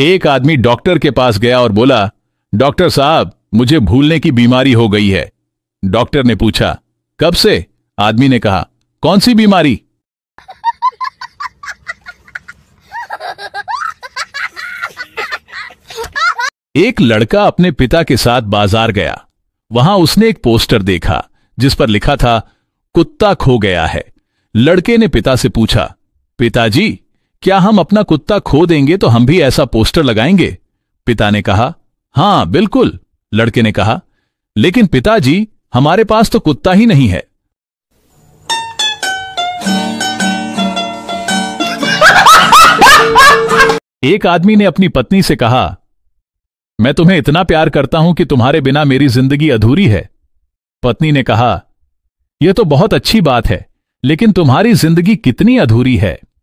एक आदमी डॉक्टर के पास गया और बोला डॉक्टर साहब मुझे भूलने की बीमारी हो गई है डॉक्टर ने पूछा कब से आदमी ने कहा कौन सी बीमारी एक लड़का अपने पिता के साथ बाजार गया वहां उसने एक पोस्टर देखा जिस पर लिखा था कुत्ता खो गया है लड़के ने पिता से पूछा पिताजी क्या हम अपना कुत्ता खो देंगे तो हम भी ऐसा पोस्टर लगाएंगे पिता ने कहा हां बिल्कुल लड़के ने कहा लेकिन पिताजी हमारे पास तो कुत्ता ही नहीं है एक आदमी ने अपनी पत्नी से कहा मैं तुम्हें इतना प्यार करता हूं कि तुम्हारे बिना मेरी जिंदगी अधूरी है पत्नी ने कहा यह तो बहुत अच्छी बात है लेकिन तुम्हारी जिंदगी कितनी अधूरी है